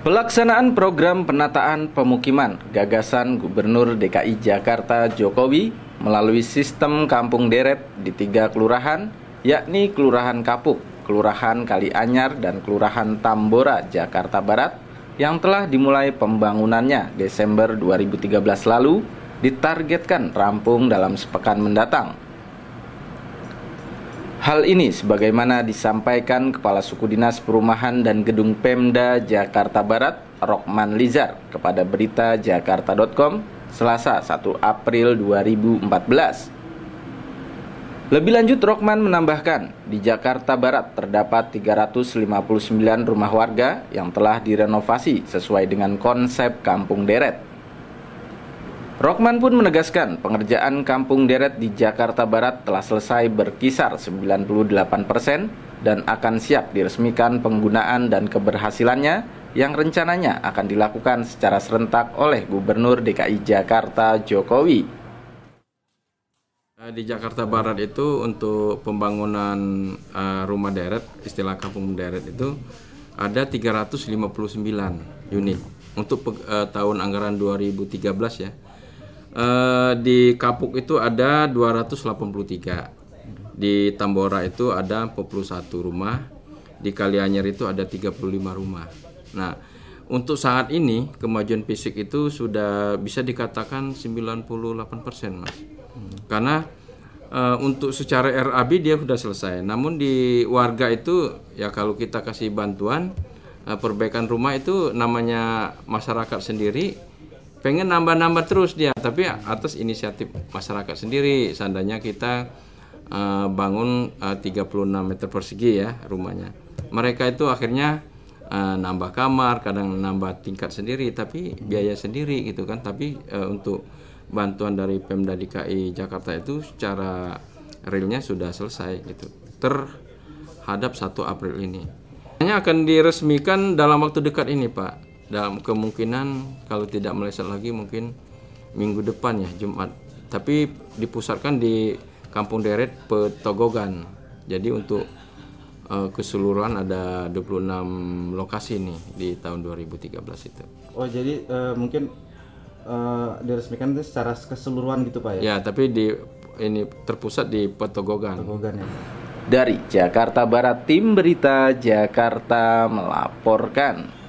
Pelaksanaan program penataan pemukiman gagasan Gubernur DKI Jakarta Jokowi melalui sistem kampung deret di tiga kelurahan, yakni Kelurahan Kapuk, Kelurahan Kalianyar, dan Kelurahan Tambora, Jakarta Barat, yang telah dimulai pembangunannya Desember 2013 lalu, ditargetkan rampung dalam sepekan mendatang. Hal ini sebagaimana disampaikan Kepala Suku Dinas Perumahan dan Gedung Pemda Jakarta Barat, Rokman Lizar, kepada berita jakarta.com Selasa 1 April 2014. Lebih lanjut, Rokman menambahkan, di Jakarta Barat terdapat 359 rumah warga yang telah direnovasi sesuai dengan konsep kampung deret. Rokman pun menegaskan pengerjaan kampung deret di Jakarta Barat telah selesai berkisar 98 persen dan akan siap diresmikan penggunaan dan keberhasilannya yang rencananya akan dilakukan secara serentak oleh Gubernur DKI Jakarta Jokowi. Eh, di Jakarta Barat itu untuk pembangunan eh, rumah deret, istilah kampung deret itu ada 359 unit untuk eh, tahun anggaran 2013 ya Eh, di Kapuk itu ada 283. Di Tambora itu ada 41 rumah. Di Kalianyar itu ada 35 rumah. Nah, untuk saat ini kemajuan fisik itu sudah bisa dikatakan 98% Mas. Hmm. Karena uh, untuk secara RAB dia sudah selesai. Namun di warga itu ya kalau kita kasih bantuan uh, perbaikan rumah itu namanya masyarakat sendiri pengen nambah-nambah terus dia tapi atas inisiatif masyarakat sendiri seandainya kita uh, bangun eh, uh, 36 meter persegi ya rumahnya mereka itu akhirnya uh, nambah kamar kadang nambah tingkat sendiri tapi biaya sendiri gitu kan tapi uh, untuk bantuan dari Pemda DKI Jakarta itu secara realnya sudah selesai gitu terhadap 1 April ini hanya akan diresmikan dalam waktu dekat ini Pak dalam kemungkinan kalau tidak meleset lagi mungkin minggu depan ya Jumat tapi dipusatkan di Kampung Deret Petogogan jadi untuk uh, keseluruhan ada 26 lokasi nih di tahun 2013 itu oh jadi uh, mungkin uh, diresmikan itu secara keseluruhan gitu pak ya ya tapi di ini terpusat di Petogogan Petogogan ya dari Jakarta Barat tim berita Jakarta melaporkan